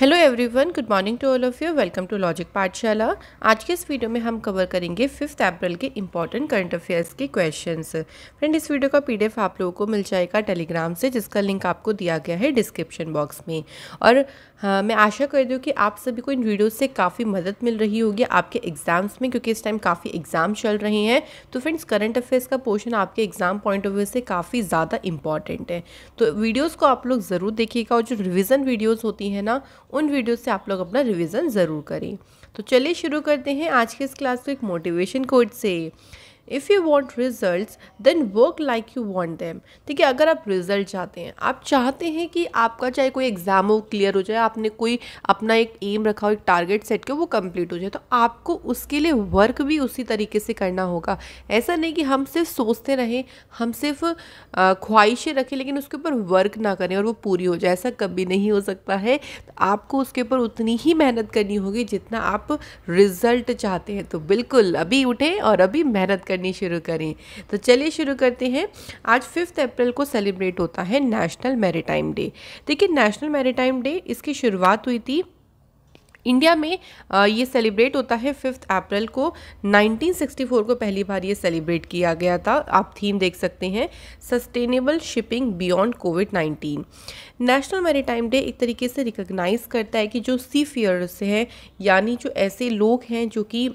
hello everyone good morning to all of you welcome to logic Pathshala आज के इस video में हम कवर करेंगे फिफ्थ अप्रैल के इंपॉर्टेंट करंट अफेयर्स के क्वेश्चंस फ्रेंड इस वीडियो का पीडीएफ आप लोगों को मिल जाएगा टेलीग्राम से जिसका लिंक आपको दिया गया है डिस्क्रिप्शन बॉक्स में और हाँ मैं आशा करती हूँ कि आप सभी को इन वीडियोस से काफ़ी मदद मिल रही होगी आपके एग्ज़ाम्स में क्योंकि इस टाइम काफ़ी एग्ज़ाम चल रहे हैं तो फ्रेंड्स करंट अफेयर्स का पोर्शन आपके एग्ज़ाम पॉइंट ऑफ व्यू से काफ़ी ज़्यादा इंपॉर्टेंट है तो वीडियोज़ को आप लोग ज़रूर देखिएगा और जो रिविज़न वीडियोज़ होती हैं ना उन वीडियोज़ से आप लोग अपना रिविज़न ज़रूर करें तो चलिए शुरू करते हैं आज के इस क्लास को एक मोटिवेशन कोड से if you want result then work like you want them ठीक है अगर आप रिजल्ट चाहते हैं आप चाहते हैं कि आपका चाहे कोई एग्ज़ाम हो क्लियर हो जाए आपने कोई अपना एक एम रखा हो एक टारगेट सेट किया वो कंप्लीट हो जाए तो आपको उसके लिए वर्क भी उसी तरीके से करना होगा ऐसा नहीं कि हम सिर्फ सोचते रहें हम सिर्फ ख्वाहिशें रखें लेकिन उसके ऊपर वर्क ना करें और वो पूरी हो जाए ऐसा कभी नहीं हो सकता है तो आपको उसके ऊपर उतनी ही मेहनत करनी होगी जितना आप रिजल्ट चाहते हैं तो बिल्कुल अभी उठें और अभी मेहनत करें करनी शुरू करें तो चलिए शुरू करते हैं आज फिफ्थ अप्रैल को सेलिब्रेट होता है नेशनल मैरीटाइम डे देखिए नेशनल मैरीटाइम डे इसकी शुरुआत हुई थी इंडिया में ये सेलिब्रेट होता है फिफ्थ अप्रैल को 1964 को पहली बार ये सेलिब्रेट किया गया था आप थीम देख सकते हैं sustainable shipping beyond Covid 19 national maritime day एक तरीके से रिकॉग्नाइज करता है कि जो सी फियर्स हैं यानी जो ऐसे लोग हैं जो कि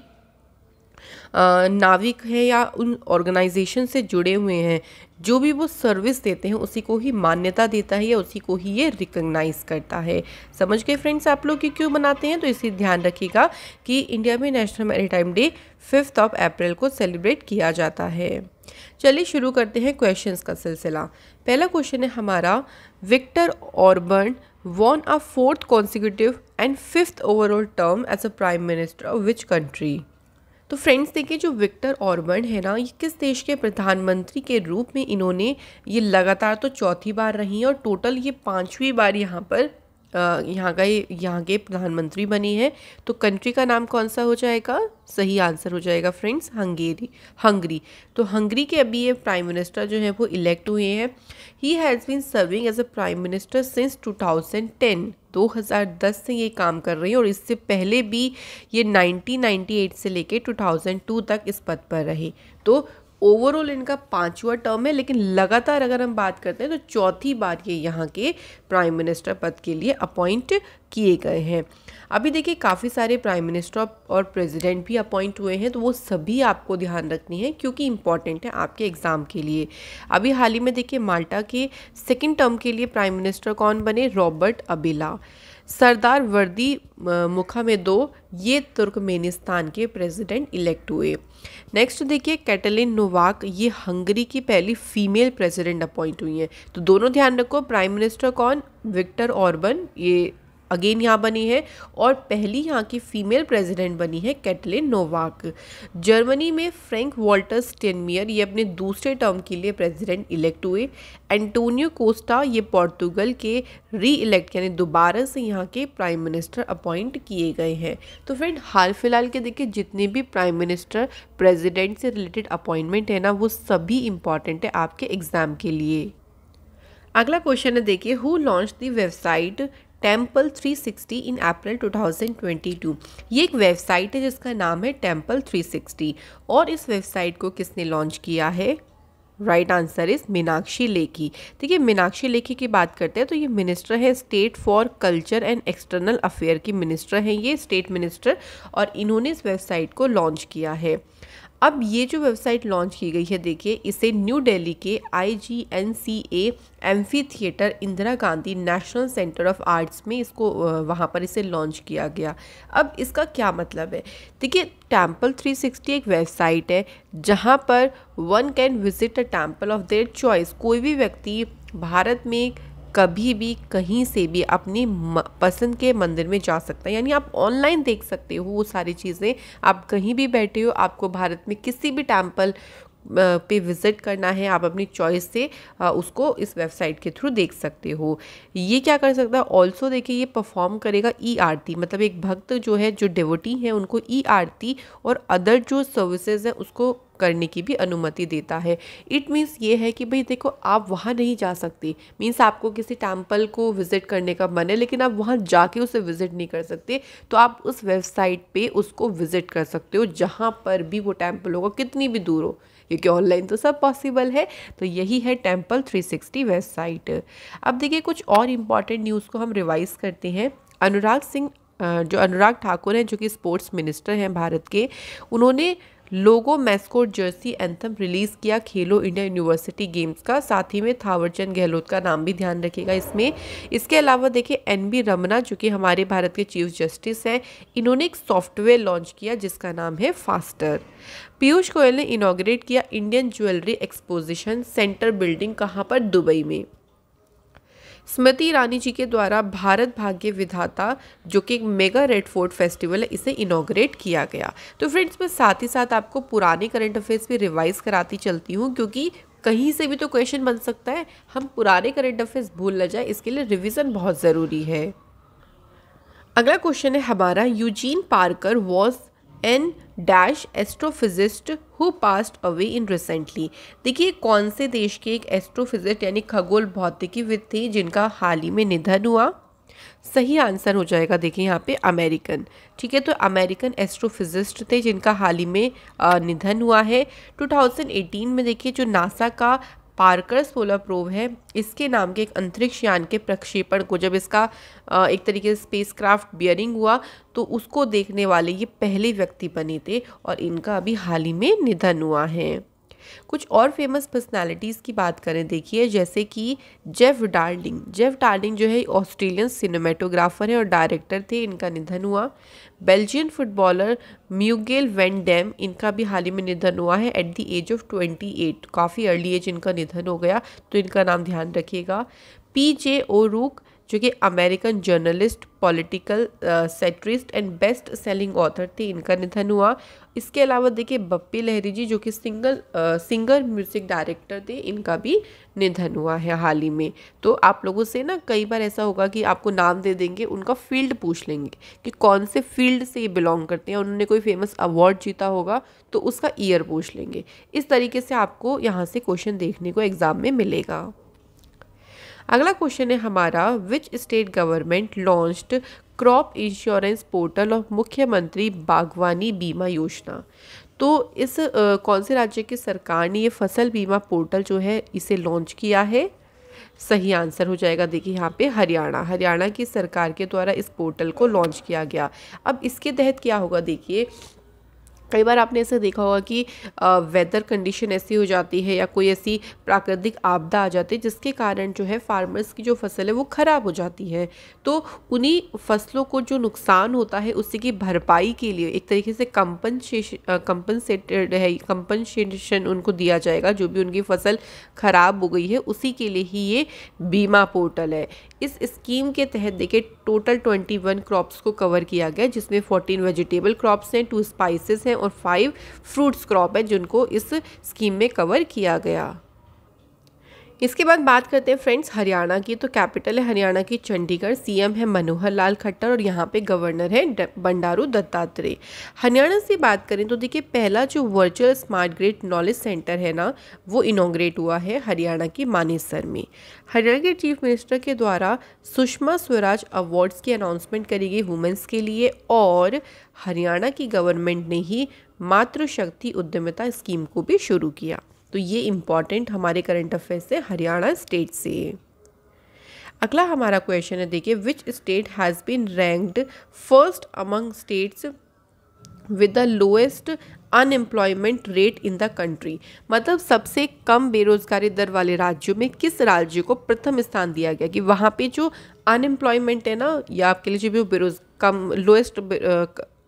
नाविक है या उन ऑर्गेनाइजेशन से जुड़े हुए हैं जो भी वो सर्विस देते हैं उसी को ही मान्यता देता है या उसी को ही ये रिकग्नाइज करता है समझ गए फ्रेंड्स आप लोग क्यों बनाते हैं तो इसे ध्यान रखिएगा कि इंडिया में नेशनल मेरी डे फिफ्थ ऑफ अप्रैल को सेलिब्रेट किया जाता है चलिए शुरू करते हैं क्वेश्चंस का सिलसिला पहला क्वेश्चन है हमारा Viktor Orban won a fourth consecutive and fifth overall term as a prime minister of which country तो फ्रेंड्स देखिए जो विक्टर ऑर्बन है ना ये किस देश के प्रधानमंत्री के रूप में इन्होंने ये लगातार तो चौथी बार रही और टोटल ये पाँचवीं बार यहाँ पर यहाँ का यहाँ के प्रधानमंत्री बनी है तो कंट्री का नाम कौन सा हो जाएगा सही आंसर हो जाएगा फ्रेंड्स हंगेरी हंगरी तो हंगरी के अभी ये प्राइम मिनिस्टर जो है वो इलेक्ट हुए हैं he has been serving as a prime minister since 2010 2010 से ये काम कर रही हैं और इससे पहले भी ये 1998 से लेके 2002 तक इस पद पर रहे तो ओवरऑल इनका पांचवा टर्म है लेकिन लगातार अगर हम बात करते हैं तो चौथी बार ये यहाँ के प्राइम मिनिस्टर पद के लिए अपॉइंट किए गए हैं अभी देखिए काफ़ी सारे प्राइम मिनिस्टर और प्रेसिडेंट भी अपॉइंट हुए हैं तो वो सभी आपको ध्यान रखनी है क्योंकि इम्पॉर्टेंट है आपके एग्ज़ाम के लिए अभी हाल ही में देखिए माल्टा के सेकेंड टर्म के लिए प्राइम मिनिस्टर कौन बने रॉबर्ट अबिला सरदार वर्दी मुखा में दो ये तुर्कमेनिस्तान के प्रेसिडेंट इलेक्ट हुए नेक्स्ट देखिए कैटलिन नोवाक ये हंगरी की पहली फीमेल प्रेसिडेंट अपॉइंट हुई हैं तो दोनों ध्यान रखो प्राइम मिनिस्टर कौन विक्टर ऑर्बन ये अगेन यहाँ बनी है और पहली यहाँ की फीमेल प्रेसिडेंट बनी है कैटलिन नोवाक जर्मनी में फ्रैंक वॉल्टर स्टेनमियर ये अपने दूसरे टर्म के लिए प्रेसिडेंट इलेक्ट हुए एंटोनियो कोस्टा ये पोर्तुगल के री इलेक्ट यानी दोबारा से यहाँ के प्राइम मिनिस्टर अपॉइंट किए गए हैं तो फ्रेंड हाल फिलहाल के देखिए जितने भी प्राइम मिनिस्टर प्रेजिडेंट से रिलेटेड अपॉइंटमेंट है ना वो सभी इंपॉर्टेंट है आपके एग्ज़ाम के लिए अगला क्वेश्चन है देखिए who launch the website temple 360 in April 2022 ये एक वेबसाइट है जिसका नाम है टेम्पल 360 और इस वेबसाइट को किसने लॉन्च किया है right answer is Meenakshi Lekhi देखिए मीनाक्षी लेखी की बात करते हैं तो ये मिनिस्टर है state for culture and external affair की मिनिस्टर हैं ये स्टेट मिनिस्टर और इन्होंने इस वेबसाइट को लॉन्च किया है अब ये जो वेबसाइट लॉन्च की गई है देखिए इसे न्यू दिल्ली के I G N C A amphitheatre Indira Gandhi national centre of arts में इसको वहाँ पर इसे लॉन्च किया गया अब इसका क्या मतलब है देखिए टेम्पल 360 एक वेबसाइट है जहाँ पर one can visit a temple of their choice कोई भी व्यक्ति भारत में कभी भी कहीं से भी अपनी पसंद के मंदिर में जा सकते हैं यानी आप ऑनलाइन देख सकते हो वो सारी चीज़ें आप कहीं भी बैठे हो आपको भारत में किसी भी टेम्पल पे विज़िट करना है आप अपनी चॉइस से उसको इस वेबसाइट के थ्रू देख सकते हो ये क्या कर सकता है ऑल्सो देखिए ये परफॉर्म करेगा ई e आरती मतलब एक भक्त जो है जो डेवोटी है उनको ई e आरती और अदर जो सर्विसेज हैं उसको करने की भी अनुमति देता है इट मीन्स ये है कि भाई देखो आप वहाँ नहीं जा सकते मीन्स आपको किसी टेम्पल को विज़िट करने का मन है लेकिन आप वहाँ जाके उसे विज़िट नहीं कर सकते तो आप उस वेबसाइट पे उसको विज़िट कर सकते हो जहाँ पर भी वो टेम्पल होगा कितनी भी दूर हो क्योंकि ऑनलाइन तो सब पॉसिबल है तो यही है टेम्पल 360 वेबसाइट अब देखिए कुछ और इम्पॉर्टेंट न्यूज़ को हम रिवाइज़ करते हैं अनुराग सिंह जो अनुराग ठाकुर हैं जो कि स्पोर्ट्स मिनिस्टर हैं भारत के उन्होंने logo mascot jersey anthem release किया खेलो इंडिया यूनिवर्सिटी गेम्स का साथ ही में थावरचंद गहलोत का नाम भी ध्यान रखेगा इसमें इसके अलावा देखिए एन बी रमना जो कि हमारे भारत के चीफ जस्टिस हैं इन्होंने एक सॉफ्टवेयर लॉन्च किया जिसका नाम है फास्टर पीयूष गोयल ने इनाग्रेट किया Indian jewellery exposition centre building कहाँ पर दुबई में स्मृति ईरानी जी के द्वारा भारत भाग्य विधाता जो कि एक मेगा रेड फोर्ट फेस्टिवल है इसे इनोग्रेट किया गया तो फ्रेंड्स मैं साथ ही साथ आपको पुराने करंट अफेयर्स भी रिवाइज कराती चलती हूँ क्योंकि कहीं से भी तो क्वेश्चन बन सकता है हम पुराने करंट अफेयर्स भूल न जाए इसके लिए रिविज़न बहुत ज़रूरी है अगला क्वेश्चन है हमारा Eugene Parker was an dash astrophysicist who passed away in recently देखिए कौन से देश के एक एस्ट्रोफिजिस्ट यानी खगोल भौतिकीविद थे जिनका हाल ही में निधन हुआ सही आंसर हो जाएगा देखिए यहाँ पे अमेरिकन ठीक है तो अमेरिकन एस्ट्रोफिजिस्ट थे जिनका हाल ही में निधन हुआ है 2018 में देखिए जो नासा का पार्कर सोलर प्रोव है इसके नाम के एक अंतरिक्ष यान के प्रक्षेपण को जब इसका एक तरीके से स्पेस क्राफ्ट बियरिंग हुआ तो उसको देखने वाले ये पहले व्यक्ति बने थे और इनका अभी हाल ही में निधन हुआ है कुछ और फेमस पर्सनालिटीज़ की बात करें देखिए जैसे कि जेफ डार्लिंग जेफ डार्लिंग जो है ऑस्ट्रेलियन सिनेमेटोग्राफर हैं और डायरेक्टर थे इनका निधन हुआ Belgian footballer Miguel Van Damme इनका भी हाल ही में निधन हुआ है at the age of twenty eight काफ़ी अर्ली एज इनका निधन हो गया तो इनका नाम ध्यान रखिएगा पी जे ओ रूक जो कि American journalist political satirist and best selling author थे इनका निधन हुआ इसके अलावा देखिए बप्पी लहरी जी जो कि सिंगल सिंगर म्यूजिक डायरेक्टर थे इनका भी निधन हुआ है हाल ही में तो आप लोगों से ना कई बार ऐसा होगा कि आपको नाम दे देंगे उनका फील्ड पूछ लेंगे कि कौन से फील्ड से ये बिलोंग करते हैं उन्होंने कोई फेमस अवार्ड जीता होगा तो उसका ईयर पूछ लेंगे इस तरीके से आपको यहाँ से क्वेश्चन देखने को एग्ज़ाम में मिलेगा अगला क्वेश्चन है हमारा which state government launched crop insurance portal of Mukhyamantri Bagwani बीमा योजना तो इस आ, कौन से राज्य की सरकार ने ये फसल बीमा पोर्टल जो है इसे लॉन्च किया है सही आंसर हो जाएगा देखिए यहाँ पे हरियाणा हरियाणा की सरकार के द्वारा इस पोर्टल को लॉन्च किया गया अब इसके तहत क्या होगा देखिए कई बार आपने ऐसे देखा होगा कि वेदर कंडीशन ऐसी हो जाती है या कोई ऐसी प्राकृतिक आपदा आ जाती है जिसके कारण जो है फार्मर्स की जो फसल है वो ख़राब हो जाती है तो उन्हीं फसलों को जो नुकसान होता है उसी की भरपाई के लिए एक तरीके से कंपनसेशन कंपनसेटेड है कंपनसेशन उनको दिया जाएगा जो भी उनकी फसल ख़राब हो गई है उसी के लिए ही ये बीमा पोर्टल है इस स्कीम के तहत देखिए टोटल ट्वेंटी वन क्रॉप्स को कवर किया गया जिसमें फोर्टीन वेजिटेबल क्रॉप्स हैं टू स्पाइसेस हैं और फाइव फ्रूट्स क्रॉप है जिनको इस स्कीम में कवर किया गया इसके बाद बात करते हैं फ्रेंड्स हरियाणा की तो कैपिटल है हरियाणा की चंडीगढ़ सीएम है मनोहर लाल खट्टर और यहाँ पे गवर्नर है बंडारू दत्तात्रेय हरियाणा से बात करें तो देखिए पहला जो virtual smart grid knowledge centre है ना वो इनोग्रेट हुआ है हरियाणा के मानेसर में हरियाणा के चीफ मिनिस्टर के द्वारा सुषमा स्वराज अवार्ड्स की अनाउंसमेंट करी गई वुमेंस के लिए और हरियाणा की गवर्नमेंट ने ही मातृशक्ति उद्यमिता स्कीम को भी शुरू किया तो ये इम्पॉर्टेंट हमारे करंट अफेयर्स से हरियाणा स्टेट से अगला हमारा क्वेश्चन है देखिए which state has been ranked first among states with the lowest unemployment rate in the country मतलब सबसे कम बेरोजगारी दर वाले राज्यों में किस राज्य को प्रथम स्थान दिया गया कि वहाँ पे जो अनएम्प्लॉयमेंट है ना या आपके लिए जो भी बेरोज कम लोएस्ट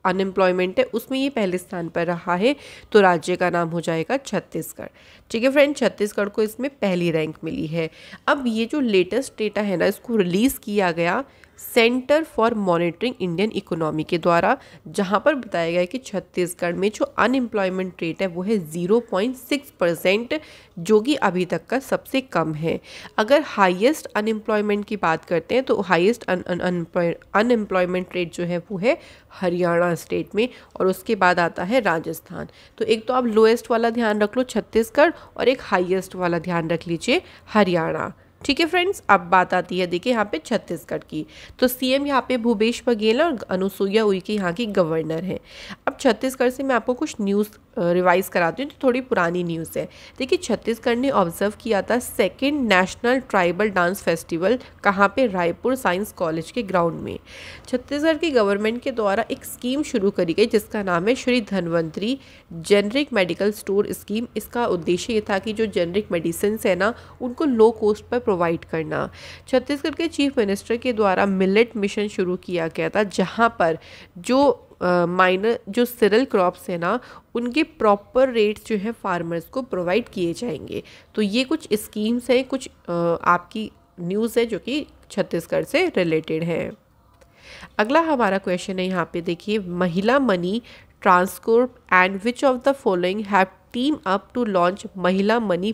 अनएम्प्लॉयमेंट है उसमें ये पहले स्थान पर रहा है तो राज्य का नाम हो जाएगा छत्तीसगढ़ ठीक है फ्रेंड छत्तीसगढ़ को इसमें पहली रैंक मिली है अब ये जो लेटेस्ट डेटा है ना इसको रिलीज़ किया गया centre for monitoring Indian economy के द्वारा जहां पर बताया गया है कि छत्तीसगढ़ में जो अनएम्प्लॉयमेंट रेट है वो है ज़ीरो पॉइंट सिक्स परसेंट जो कि अभी तक का सबसे कम है अगर हाईएस्ट अनएम्प्लॉयमेंट की बात करते हैं तो हाईएस्ट अनएम्प्लॉयमेंट रेट जो है वो है हरियाणा स्टेट में और उसके बाद आता है राजस्थान तो एक तो आप लोएस्ट वाला ध्यान रख लो छत्तीसगढ़ और एक हाइएस्ट वाला ध्यान रख लीजिए हरियाणा ठीक है फ्रेंड्स अब बात आती है देखिए यहाँ पे छत्तीसगढ़ की तो सीएम यहाँ पे भूपेश बघेल और अनुसुईया उइके यहाँ की गवर्नर हैं अब छत्तीसगढ़ से मैं आपको कुछ न्यूज़ रिवाइज़ कराती हूँ तो थोड़ी पुरानी न्यूज़ है देखिए छत्तीसगढ़ ने ऑब्जर्व किया था second national tribal dance festival कहाँ पर रायपुर साइंस कॉलेज के ग्राउंड में छत्तीसगढ़ की गवर्नमेंट के द्वारा एक स्कीम शुरू करी गई जिसका नाम है Shri Dhanvantari generic medical store scheme इसका उद्देश्य ये था कि जो जेनरिक मेडिसिन है ना उनको लो कॉस्ट पर प्रोवाइड करना छत्तीसगढ़ के चीफ मिनिस्टर के द्वारा मिलेट मिशन शुरू किया गया था जहाँ पर जो माइनर जो सिरल क्रॉप्स हैं ना उनके प्रॉपर रेट्स जो है फार्मर्स को प्रोवाइड किए जाएंगे तो ये कुछ स्कीम्स हैं कुछ आपकी न्यूज़ है जो कि छत्तीसगढ़ से रिलेटेड है अगला हमारा क्वेश्चन है यहाँ पे देखिए Mahila money Transcorp and which of the following have team up to launch Mahila money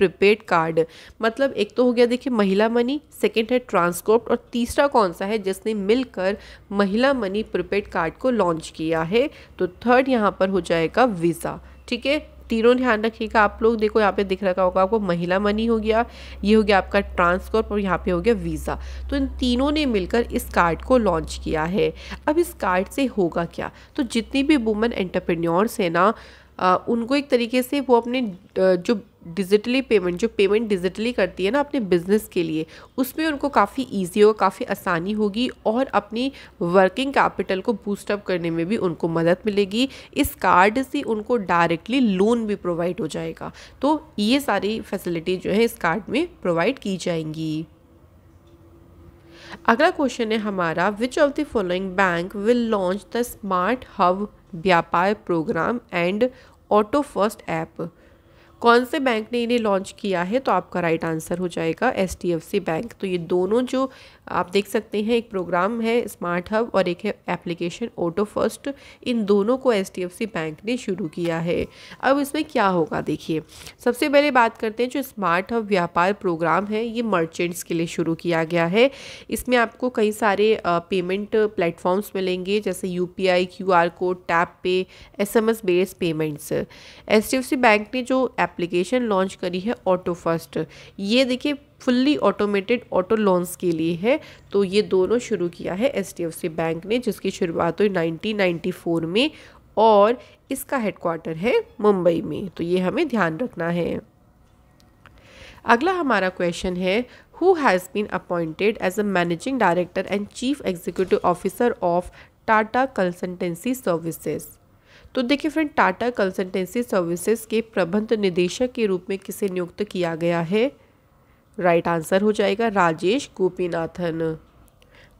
prepaid card मतलब एक तो हो गया देखिए महिला मनी सेकेंड है ट्रांसकोप्ट और तीसरा कौन सा है जिसने मिलकर महिला मनी प्रीपेड कार्ड को लॉन्च किया है तो थर्ड यहाँ पर हो जाएगा वीज़ा ठीक है तीनों ध्यान रखिएगा आप लोग देखो यहाँ पे दिख रखा होगा आपको महिला मनी हो गया ये हो गया आपका ट्रांसकॉर्प और यहाँ पे हो गया वीज़ा तो इन तीनों ने मिलकर इस कार्ड को लॉन्च किया है अब इस कार्ड से होगा क्या तो जितनी भी वुमेन एंटरप्रेन्योर्स हैं ना उनको एक तरीके से वो अपने जो डिजिटली पेमेंट जो पेमेंट डिजिटली करती है ना अपने बिज़नेस के लिए उसमें उनको काफ़ी ईजी होगा काफ़ी आसानी होगी और अपनी वर्किंग कैपिटल को बूस्टअप करने में भी उनको मदद मिलेगी इस कार्ड से उनको डायरेक्टली लोन भी प्रोवाइड हो जाएगा तो ये सारी फैसिलिटी जो है इस कार्ड में प्रोवाइड की जाएंगी अगला क्वेश्चन है हमारा which of the following bank will launch the smart hub Vyapar programme and auto first app कौन से बैंक ने इन्हें लॉन्च किया है तो आपका राइट आंसर हो जाएगा एच बैंक तो ये दोनों जो आप देख सकते हैं एक प्रोग्राम है स्मार्ट हब और एक है एप्लीकेशन ऑटो फर्स्ट इन दोनों को एच बैंक ने शुरू किया है अब इसमें क्या होगा देखिए सबसे पहले बात करते हैं जो स्मार्ट हब व्यापार प्रोग्राम है ये मर्चेंट्स के लिए शुरू किया गया है इसमें आपको कई सारे पेमेंट प्लेटफॉर्म्स मिलेंगे जैसे U P I Q R code tap pay S M S based payments H D F C bank ने जो एप्लीकेशन लॉन्च करी है ऑटो फर्स्ट ये देखिए फुल्ली ऑटोमेटेड ऑटो लोन्स के लिए है तो ये दोनों शुरू किया है एच बैंक ने जिसकी शुरुआत हुई फोर में और इसका हेडक्वार्टर है मुंबई में तो ये हमें ध्यान रखना है अगला हमारा क्वेश्चन है who has been appointed as a managing director and chief executive officer of Tata consultancy services तो देखिए फ्रेंड टाटा कंसल्टेंसी सर्विसेज के प्रबंध निदेशक के रूप में किसे नियुक्त किया गया है राइट आंसर हो जाएगा राजेश गोपीनाथन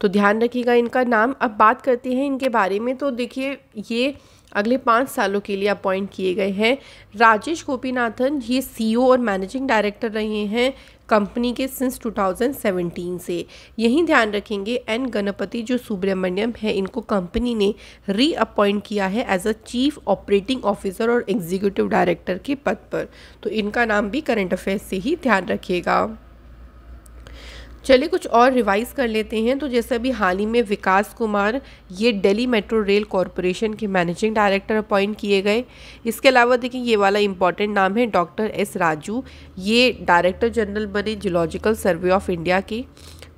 तो ध्यान रखिएगा इनका नाम अब बात करते हैं इनके बारे में तो देखिए ये अगले पाँच सालों के लिए अपॉइंट किए गए हैं राजेश गोपीनाथन ये सीईओ और मैनेजिंग डायरेक्टर रहे हैं कंपनी के सिंस 2017 से यही ध्यान रखेंगे एन गणपति जो सुब्रमण्यम है इनको कंपनी ने रीअपॉइंट किया है as a chief operating officer और एग्जीक्यूटिव डायरेक्टर के पद पर तो इनका नाम भी करंट अफेयर्स से ही ध्यान रखिएगा चलिए कुछ और रिवाइज़ कर लेते हैं तो जैसे अभी हाल ही में विकास कुमार ये दिल्ली मेट्रो रेल कॉरपोरेशन के मैनेजिंग डायरेक्टर अपॉइंट किए गए इसके अलावा देखिए ये वाला इंपॉर्टेंट नाम है डॉक्टर एस राजू ये डायरेक्टर जनरल बने जियोलॉजिकल सर्वे ऑफ इंडिया के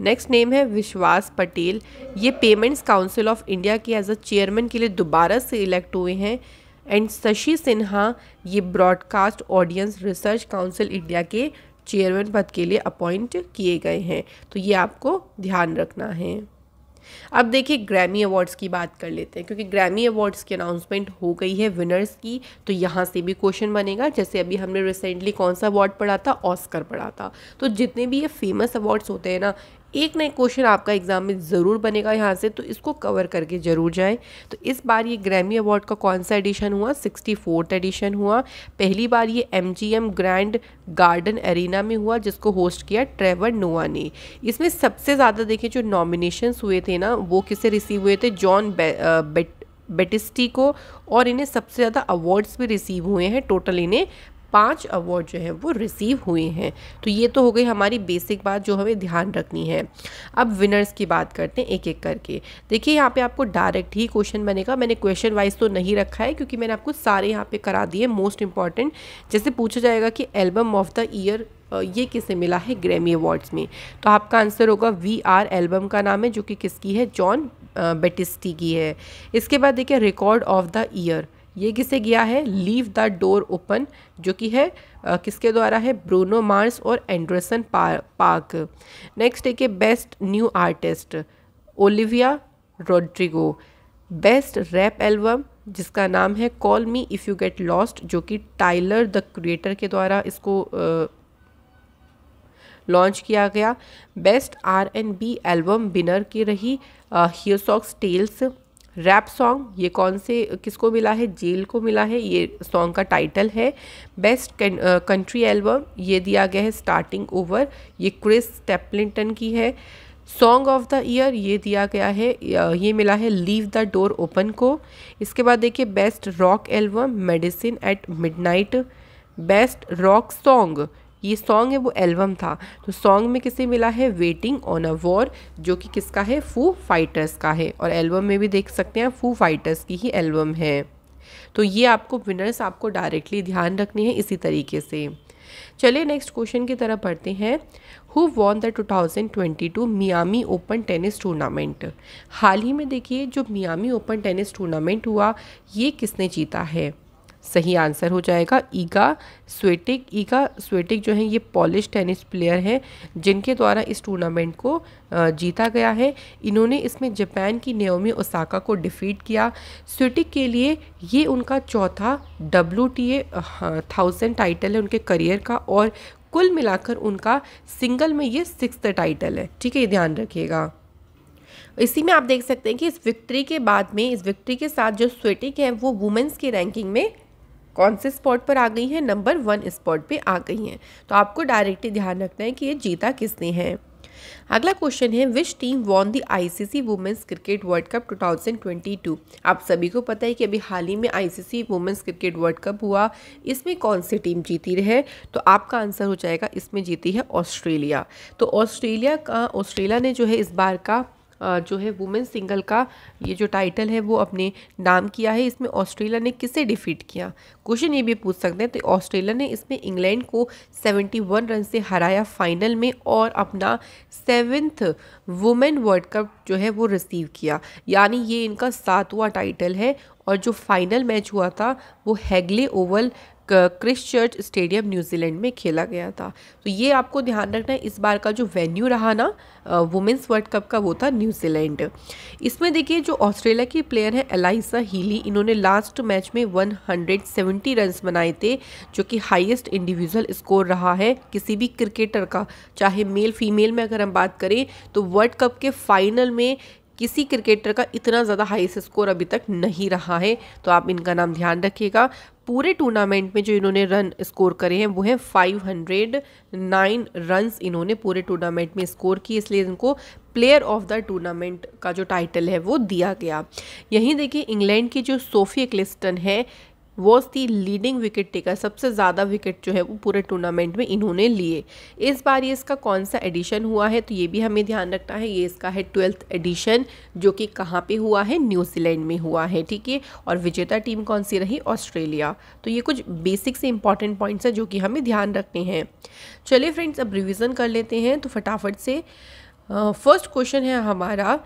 नेक्स्ट नेम है विश्वास पटेल ये पेमेंट्स काउंसिल ऑफ इंडिया के एज अ चेयरमैन के लिए दोबारा से इलेक्ट हुए हैं एंड शशि सिन्हा ये broadcast audience research council India के चेयरमैन पद के लिए अपॉइंट किए गए हैं तो ये आपको ध्यान रखना है अब देखिए ग्रैमी अवार्ड्स की बात कर लेते हैं क्योंकि ग्रैमी अवार्ड्स की अनाउंसमेंट हो गई है विनर्स की तो यहाँ से भी क्वेश्चन बनेगा जैसे अभी हमने रिसेंटली कौन सा अवार्ड पढ़ा था ऑस्कर पढ़ा था तो जितने भी ये फेमस अवार्ड्स होते हैं ना एक ना एक क्वेश्चन आपका एग्ज़ाम में ज़रूर बनेगा यहाँ से तो इसको कवर करके ज़रूर जाएँ तो इस बार ये ग्रैमी अवार्ड का कौन सा एडिशन हुआ सिक्सटी फोर्थ एडिशन हुआ पहली बार ये M G M grand garden arena में हुआ जिसको होस्ट किया ट्रेवर नोआ ने इसमें सबसे ज़्यादा देखें जो नॉमिनेशंस हुए थे ना वो किसे रिसीव हुए थे जॉन बेट बेटिस्टी को और इन्हें सबसे ज़्यादा अवार्ड्स भी रिसीव हुए हैं टोटल इन्हें पाँच अवार्ड जो है वो रिसीव हुए हैं तो ये तो हो गई हमारी बेसिक बात जो हमें ध्यान रखनी है अब विनर्स की बात करते हैं एक एक करके देखिए यहाँ पे आपको डायरेक्ट ही क्वेश्चन बनेगा मैंने क्वेश्चन वाइज तो नहीं रखा है क्योंकि मैंने आपको सारे यहाँ पे करा दिए मोस्ट इंपॉर्टेंट जैसे पूछा जाएगा कि एल्बम ऑफ द ईयर ये किसे मिला है ग्रैमी अवार्ड्स में तो आपका आंसर होगा वी आर एल्बम का नाम है जो कि किसकी है जॉन बेटिस्टी की है इसके बाद देखिए रिकॉर्ड ऑफ द ईयर ये किसे गया है लीव द डोर ओपन जो कि है आ, किसके द्वारा है ब्रूनो मार्स और एंडरसन पार्क नेक्स्ट है best new artist Olivia Rodrigo best rap album जिसका नाम है call me if you get lost जो कि टाइलर द क्रिएटर के द्वारा इसको लॉन्च किया गया best R and B album winner की रही सॉक्स टेल्स रैप सॉन्ग ये कौन से किसको मिला है जेल को मिला है ये सॉन्ग का टाइटल है बेस्ट कंट्री एल्बम ये दिया गया है स्टार्टिंग ओवर ये क्रिस टेपलिंटन की है सॉन्ग ऑफ द ईयर ये दिया गया है ये मिला है लीव द डोर ओपन को इसके बाद देखिए best rock album medicine at midnight best rock song ये सॉन्ग है वो एल्बम था तो सॉन्ग में किसे मिला है वेटिंग ऑन अ वॉर जो कि किसका है फू फाइटर्स का है और एल्बम में भी देख सकते हैं फू फाइटर्स की ही एल्बम है तो ये आपको विनर्स आपको डायरेक्टली ध्यान रखनी है इसी तरीके से चलिए नेक्स्ट क्वेश्चन की तरफ बढ़ते हैं who won the 2022 Miami open tennis tournament हाल ही में देखिए जो मियामी ओपन टेनिस टूर्नामेंट हुआ ये किसने जीता है सही आंसर हो जाएगा ईगा स्वेटिक ईगा स्वेटिक जो है ये पॉलिश टेनिस प्लेयर हैं जिनके द्वारा इस टूर्नामेंट को जीता गया है इन्होंने इसमें जापान की नेओमी ओसाका को डिफीट किया स्वेटिक के लिए ये उनका चौथा W T A thousand title है उनके करियर का और कुल मिलाकर उनका सिंगल में ये सिक्स टाइटल है ठीक है ये ध्यान रखिएगा इसी में आप देख सकते हैं कि इस विक्ट्री के बाद में इस विक्ट्री के साथ जो स्वेटिक है वो वुमेंस की रैंकिंग में कौन से स्पॉट पर आ गई हैं नंबर वन स्पॉट पे आ गई हैं तो आपको डायरेक्टली ध्यान रखना है कि ये जीता किसने है अगला क्वेश्चन है which team won the ICC women's cricket world cup 2022 आप सभी को पता है कि अभी हाल ही में ICC women's cricket world cup हुआ इसमें कौन सी टीम जीती रहे तो आपका आंसर हो जाएगा इसमें जीती है ऑस्ट्रेलिया तो ऑस्ट्रेलिया का ऑस्ट्रेलिया ने जो है इस बार का जो है वुमेन सिंगल का ये जो टाइटल है वो अपने नाम किया है इसमें ऑस्ट्रेलिया ने किसे डिफीट किया क्वेश्चन ये भी पूछ सकते हैं तो ऑस्ट्रेलिया ने इसमें इंग्लैंड को 71 रन से हराया फाइनल में और अपना सेवेंथ वुमेन वर्ल्ड कप जो है वो रिसीव किया यानी ये इनका सातवां टाइटल है और जो फाइनल मैच हुआ था वो Hagley Oval Christchurch stadium New Zealand में खेला गया था तो ये आपको ध्यान रखना है इस बार का जो वेन्यू रहा ना वुमेंस वर्ल्ड कप का वो था न्यूजीलैंड इसमें देखिए जो ऑस्ट्रेलिया की प्लेयर है एलाइसा हीली इन्होंने लास्ट मैच में 170 हंड्रेड बनाए थे जो कि हाईएस्ट इंडिविजुअल स्कोर रहा है किसी भी क्रिकेटर का चाहे मेल फीमेल में अगर हम बात करें तो वर्ल्ड कप के फाइनल में किसी क्रिकेटर का इतना ज़्यादा हाईएस्ट स्कोर अभी तक नहीं रहा है तो आप इनका नाम ध्यान रखिएगा पूरे टूर्नामेंट में जो इन्होंने रन स्कोर करे हैं वो हैं 509 रन इन्होंने पूरे टूर्नामेंट में स्कोर किए इसलिए इनको प्लेयर ऑफ द टूर्नामेंट का जो टाइटल है वो दिया गया यहीं देखिए इंग्लैंड की जो सोफी क्लिस्टन है was the leading wicket taker सबसे ज़्यादा विकेट जो है वो पूरे टूर्नामेंट में इन्होंने लिए इस बार ये इसका कौन सा एडिशन हुआ है तो ये भी हमें ध्यान रखना है ये इसका है ट्वेल्थ एडिशन जो कि कहाँ पे हुआ है न्यूजीलैंड में हुआ है ठीक है और विजेता टीम कौन सी रही ऑस्ट्रेलिया तो ये कुछ बेसिक से इंपॉर्टेंट पॉइंट्स हैं जो कि हमें ध्यान रखने हैं चलिए फ्रेंड्स अब रिविज़न कर लेते हैं तो फटाफट से फर्स्ट क्वेश्चन है हमारा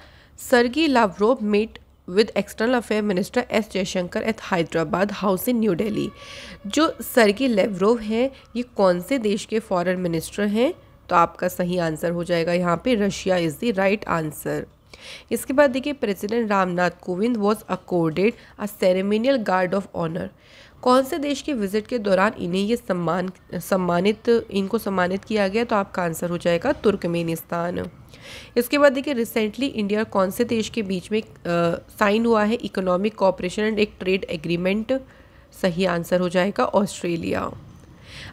Sergey Lavrov met with external affair minister S Jaishankar at Hyderabad house in new Delhi जो सरगी लेवरोव हैं ये कौन से देश के फॉरेन मिनिस्टर हैं तो आपका सही आंसर हो जाएगा यहाँ पे Russia is the right answer इसके बाद देखिए president Ramnath Kovind was accorded a ceremonial guard of honour कौन से देश के विजिट के दौरान इन्हें ये सम्मान सम्मानित इनको सम्मानित किया गया तो आपका आंसर हो जाएगा तुर्कमेनिस्तान इसके बाद देखिए रिसेंटली इंडिया और कौन से देश के बीच में साइन हुआ है इकोनॉमिक कॉपरेशन एंड एक ट्रेड एग्रीमेंट सही आंसर हो जाएगा ऑस्ट्रेलिया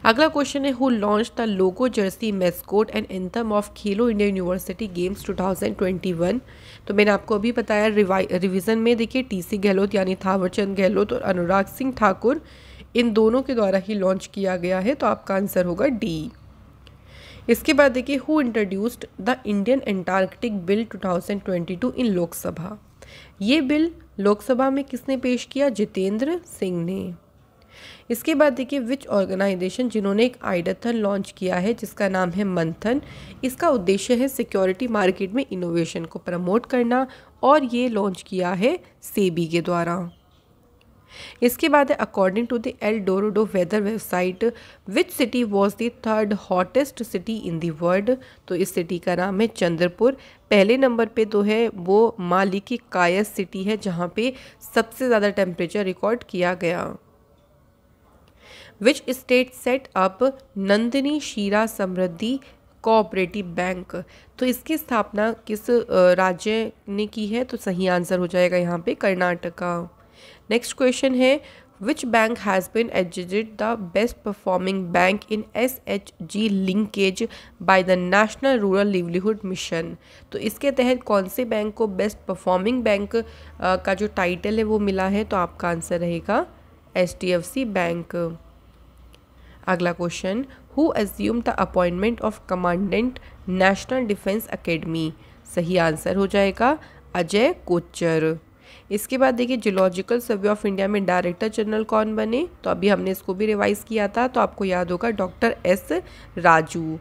अगला क्वेश्चन है who launch the logo jersey mascot and anthem of Khelo India university games 2021 तो मैंने आपको अभी बताया रिवीजन में देखिए टीसी गहलोत यानी थावरचंद गहलोत और अनुराग सिंह ठाकुर इन दोनों के द्वारा ही लॉन्च किया गया है तो आपका आंसर होगा डी इसके बाद देखिए who introduced the Indian Antarctic bill 2022 in Lok Sabha ये बिल लोकसभा में किसने पेश किया जितेंद्र सिंह ने इसके बाद देखिए विच ऑर्गेनाइजेशन जिन्होंने एक आइडथन लॉन्च किया है जिसका नाम है मंथन इसका उद्देश्य है सिक्योरिटी मार्केट में इनोवेशन को प्रमोट करना और ये लॉन्च किया है सेबी के द्वारा इसके बाद है according to the El Dorado weather website which city was the third hottest city in the world तो इस सिटी का नाम है चंद्रपुर पहले नंबर पे तो है वो माली की कायस सिटी है जहाँ पे सबसे ज़्यादा टेम्परेचर रिकॉर्ड किया गया which state set up Nandini Kshira Samriddhi cooperative bank तो इसकी स्थापना किस राज्य ने की है तो सही आंसर हो जाएगा यहाँ पे कर्नाटका नेक्स्ट क्वेश्चन है which bank has been adjudged the best performing bank in S H G linkage by the national rural livelihood mission तो इसके तहत कौन से बैंक को बेस्ट परफॉर्मिंग बैंक का जो टाइटल है वो मिला है तो आपका आंसर रहेगा H D F C bank अगला question who assume the appointment of commandant national defence academy सही आंसर हो जाएगा अजय कोचर इसके बाद देखिए जियोलॉजिकल सर्वे ऑफ इंडिया में डायरेक्टर जनरल कौन बने तो अभी हमने इसको भी रिवाइज़ किया था तो आपको याद होगा डॉक्टर एस राजू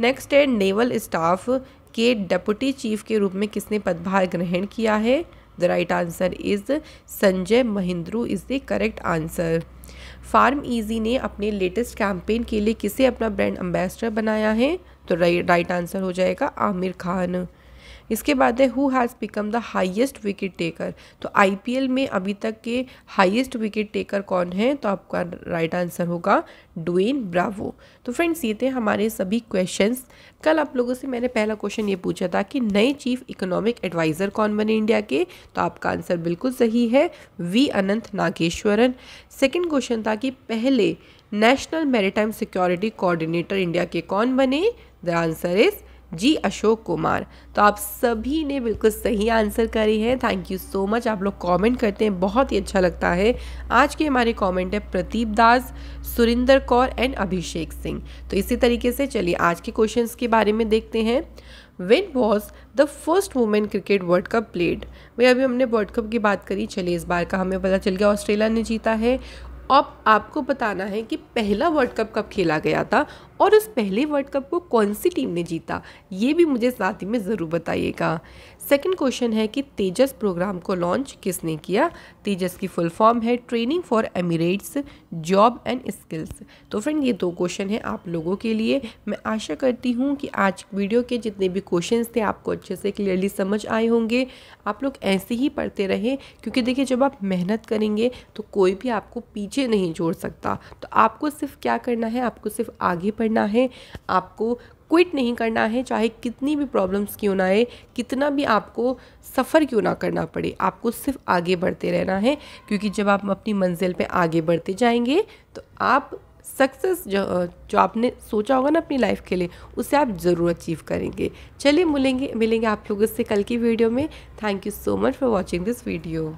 नेक्स्ट है नेवल स्टाफ के डेप्यूटी चीफ के रूप में किसने पदभार ग्रहण किया है the right answer is Sanjay Mahindru is the correct answer PharmEasy ने अपने लेटेस्ट कैंपेन के लिए किसे अपना ब्रांड एम्बेसडर बनाया है तो राइट आंसर हो जाएगा आमिर खान इसके बाद है who has become the highest wicket taker तो एल में अभी तक के हाइएस्ट विकेट टेकर कौन है तो आपका राइट आंसर होगा डुएन ब्रावो तो फ्रेंड्स ये थे हमारे सभी क्वेश्चंस कल आप लोगों से मैंने पहला क्वेश्चन ये पूछा था कि नए चीफ इकोनॉमिक एडवाइज़र कौन बने इंडिया के तो आपका आंसर बिल्कुल सही है V Anantha Nageswaran second question था कि पहले national maritime security coordinator India के कौन बने the answer is G Ashok Kumar तो आप सभी ने बिल्कुल सही आंसर करी है थैंक यू सो मच आप लोग कमेंट करते हैं बहुत ही अच्छा लगता है आज के हमारे कमेंट है प्रतीप दास सुरिंदर कौर एंड अभिषेक सिंह तो इसी तरीके से चलिए आज के क्वेश्चंस के बारे में देखते हैं when was the first women cricket world cup played भाई अभी हमने वर्ल्ड कप की बात करी चलिए इस बार का हमें पता चल गया ऑस्ट्रेलिया ने जीता है अब आपको बताना है कि पहला वर्ल्ड कप कब खेला गया था और उस पहले वर्ल्ड कप को कौन सी टीम ने जीता ये भी मुझे साथ ही में ज़रूर बताइएगा सेकंड क्वेश्चन है कि तेजस प्रोग्राम को लॉन्च किसने किया तेजस की फुल फॉर्म है training for Emirates jobs and skills तो फ्रेंड ये दो क्वेश्चन है आप लोगों के लिए मैं आशा करती हूँ कि आज वीडियो के जितने भी क्वेश्चन थे आपको अच्छे से क्लियरली समझ आए होंगे आप लोग ऐसे ही पढ़ते रहें क्योंकि देखिए जब आप मेहनत करेंगे तो कोई भी आपको पीछे नहीं छोड़ सकता तो आपको सिर्फ क्या करना है आपको सिर्फ आगे पढ़ना है आपको क्विट नहीं करना है चाहे कितनी भी प्रॉब्लम्स क्यों ना आए कितना भी आपको सफ़र क्यों ना करना पड़े आपको सिर्फ आगे बढ़ते रहना है क्योंकि जब आप अपनी मंजिल पे आगे बढ़ते जाएंगे तो आप सक्सेस जो जो आपने सोचा होगा ना अपनी लाइफ के लिए उसे आप ज़रूर अचीव करेंगे चलिए मिलेंगे मिलेंगे आप लोगों से कल की वीडियो में thank you so much for watching this video